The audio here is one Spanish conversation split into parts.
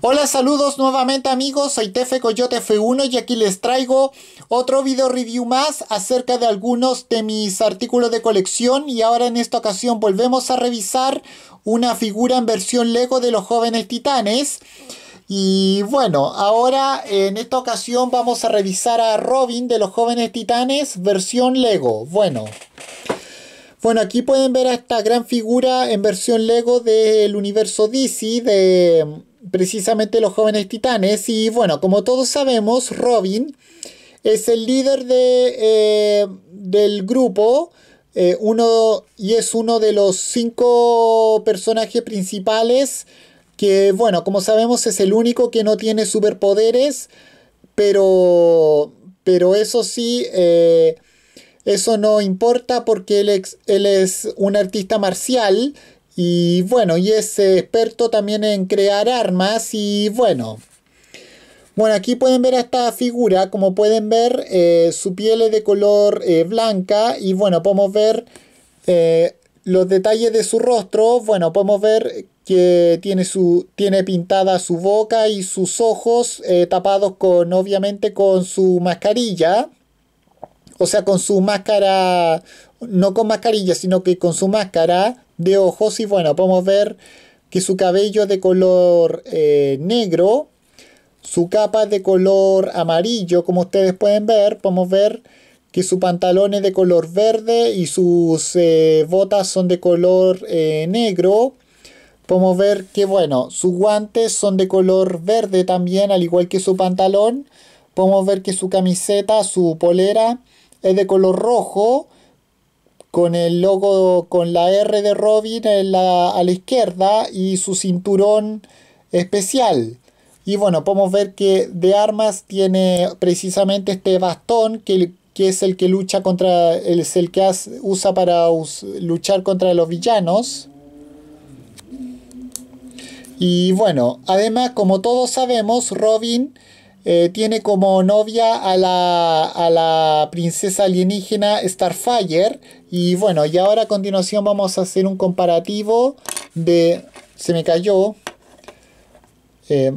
Hola, saludos nuevamente amigos, soy Tefe Coyote F1 y aquí les traigo otro video review más acerca de algunos de mis artículos de colección y ahora en esta ocasión volvemos a revisar una figura en versión Lego de los jóvenes titanes. Y bueno, ahora en esta ocasión vamos a revisar a Robin de los jóvenes titanes versión Lego. Bueno. Bueno, aquí pueden ver a esta gran figura en versión Lego del universo DC de precisamente los jóvenes titanes. Y bueno, como todos sabemos, Robin es el líder de, eh, del grupo. Eh, uno, y es uno de los cinco personajes principales que, bueno, como sabemos es el único que no tiene superpoderes, pero, pero eso sí, eh, eso no importa porque él, él es un artista marcial y bueno, y es experto también en crear armas y bueno. Bueno, aquí pueden ver a esta figura, como pueden ver, eh, su piel es de color eh, blanca y bueno, podemos ver eh, los detalles de su rostro, bueno, podemos ver que tiene, su, tiene pintada su boca y sus ojos tapados con, obviamente, con su mascarilla, o sea, con su máscara, no con mascarilla, sino que con su máscara de ojos y bueno, podemos ver que su cabello es de color eh, negro, su capa es de color amarillo, como ustedes pueden ver, podemos ver que su pantalón es de color verde y sus eh, botas son de color eh, negro. Podemos ver que, bueno, sus guantes son de color verde también, al igual que su pantalón. Podemos ver que su camiseta, su polera, es de color rojo con el logo, con la R de Robin a la izquierda y su cinturón especial. Y bueno, podemos ver que de armas tiene precisamente este bastón que, es el que lucha contra, el que usa para luchar contra los villanos. Y bueno, además, como todos sabemos, Robin eh, tiene como novia a la, princesa alienígena Starfire. Y bueno, y ahora a continuación vamos a hacer un comparativo de... Se me cayó. Eh,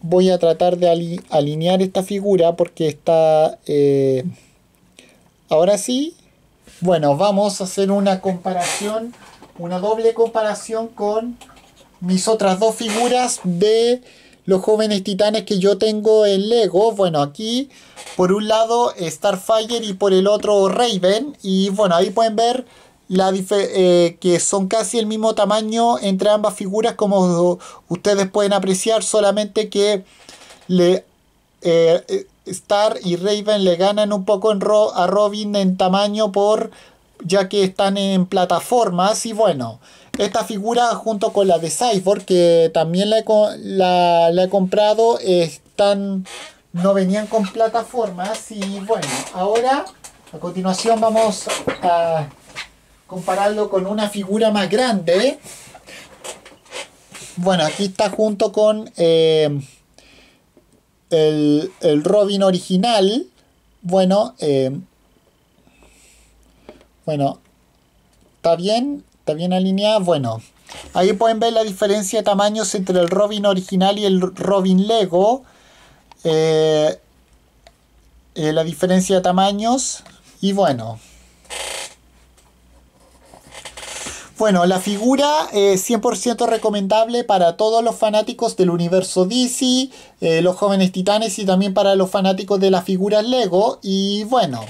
voy a tratar de alinear esta figura porque está... Eh, ahora sí. Bueno, vamos a hacer una comparación, una doble comparación con mis otras dos figuras de los jóvenes titanes que yo tengo en Lego. Bueno, aquí por un lado Starfire y por el otro Raven. Y bueno, ahí pueden ver la eh, que son casi el mismo tamaño entre ambas figuras como ustedes pueden apreciar solamente que le, eh, eh, Star y Raven le ganan un poco a Robin en tamaño por ya que están en plataformas y bueno esta figura junto con la de Cyborg, que también la he, comprado, están, no venían con plataformas. Y bueno, ahora a continuación vamos a compararlo con una figura más grande. Bueno, aquí está junto con eh, el, Robin original. Bueno, eh, bueno, está bien bien alineada, bueno. Ahí pueden ver la diferencia de tamaños entre el Robin original y el Robin Lego. Eh, eh, la diferencia de tamaños. Y bueno. Bueno, la figura eh, 100% recomendable para todos los fanáticos del universo DC, eh, los jóvenes titanes y también para los fanáticos de las figuras Lego. Y bueno,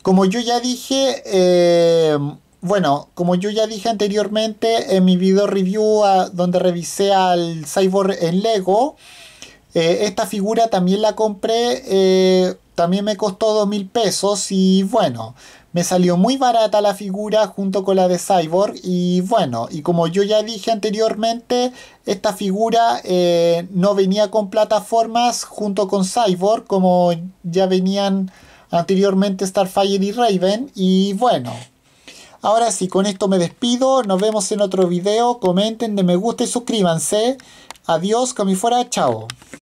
como yo ya dije, bueno, como yo ya dije anteriormente en mi video review donde revisé al Cyborg en Lego, eh, esta figura también la compré, eh, también me costó 2000 mil pesos y bueno, me salió muy barata la figura junto con la de Cyborg y bueno, y como yo ya dije anteriormente, esta figura eh, no venía con plataformas junto con Cyborg como ya venían anteriormente Starfire y Raven y bueno. Ahora sí, con esto me despido. Nos vemos en otro video. Comenten, de me gusta y suscríbanse. Adiós, como fuera, chao.